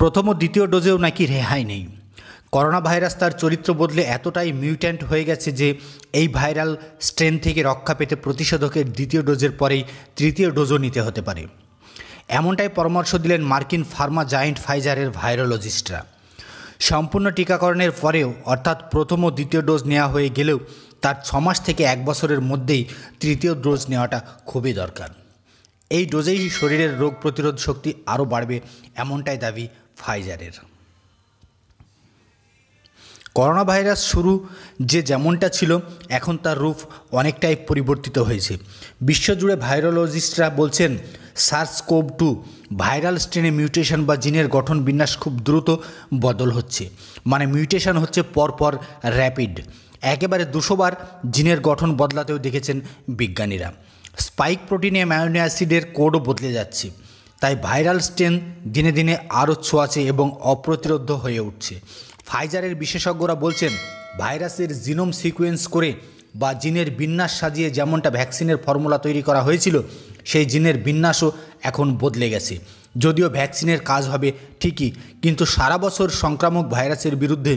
প্রথম ও দ্বিতীয় ডোজেও নাকি রেহাই নেই করোনা ভাইরাস তার চরিত্র বদলে এতটাই মিউট্যান্ট হয়ে গেছে যে এই ভাইরাল স্ট্রেন থেকে রক্ষা পেতে প্রতিষেধকের দ্বিতীয় ডোজের পরেই তৃতীয় ডোজও নিতে হতে পারে এমনটাই পরামর্শ দিলেন মার্কিন ফার্মা জায়েন্ট ফাইজারের ভাইরোলজিস্টরা সম্পূর্ণ টিকাকরণের পরেও অর্থাৎ প্রথম ও দ্বিতীয় ডোজ নেওয়া হয়ে গেলেও তার ছমাস থেকে এক বছরের মধ্যেই তৃতীয় ডোজ নেওয়াটা খুবই দরকার এই ডোজেই শরীরের রোগ প্রতিরোধ শক্তি আরও বাড়বে এমনটাই দাবি ফাইজারের করোনা ভাইরাস শুরু যে যেমনটা ছিল এখন তার রূপ অনেকটাই পরিবর্তিত হয়েছে বিশ্বজুড়ে ভাইরোলজিস্টরা বলছেন সার্স কোভ টু ভাইরাল স্ট্রেনে মিউটেশন বা জিনের গঠন বিন্যাস খুব দ্রুত বদল হচ্ছে মানে মিউটেশন হচ্ছে পরপর র্যাপিড একেবারে দুশোবার জিনের গঠন বদলাতেও দেখেছেন বিজ্ঞানীরা স্পাইক প্রোটিনে অ্যামাইনো অ্যাসিডের কোডও বদলে যাচ্ছে তাই ভাইরাল স্ট্রেন দিনে দিনে আরও ছোঁয়াছে এবং অপ্রতিরোধ হয়ে উঠছে ফাইজারের বিশেষজ্ঞরা বলছেন ভাইরাসের জিনোম সিকোয়েন্স করে বা জিনের বিন্যাস সাজিয়ে যেমনটা ভ্যাকসিনের ফর্মুলা তৈরি করা হয়েছিল সেই জিনের বিন্যাসও এখন বদলে গেছে যদিও ভ্যাকসিনের কাজ হবে ঠিকই কিন্তু সারা বছর সংক্রামক ভাইরাসের বিরুদ্ধে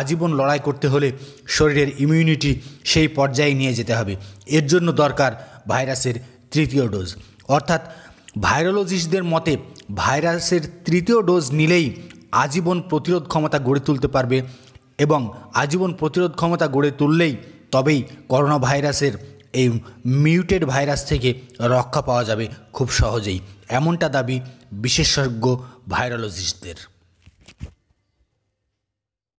আজীবন লড়াই করতে হলে শরীরের ইমিউনিটি সেই পর্যায়ে নিয়ে যেতে হবে এর জন্য দরকার ভাইরাসের তৃতীয় ডোজ অর্থাৎ ভাইরোলজিস্টদের মতে ভাইরাসের তৃতীয় ডোজ নিলেই আজীবন প্রতিরোধ ক্ষমতা গড়ে তুলতে পারবে এবং আজীবন প্রতিরোধ ক্ষমতা গড়ে তুললেই তবেই করোনা ভাইরাসের এই মিউটেড ভাইরাস থেকে রক্ষা পাওয়া যাবে খুব সহজেই এমনটা দাবি বিশেষজ্ঞ ভাইরোলজিস্টদের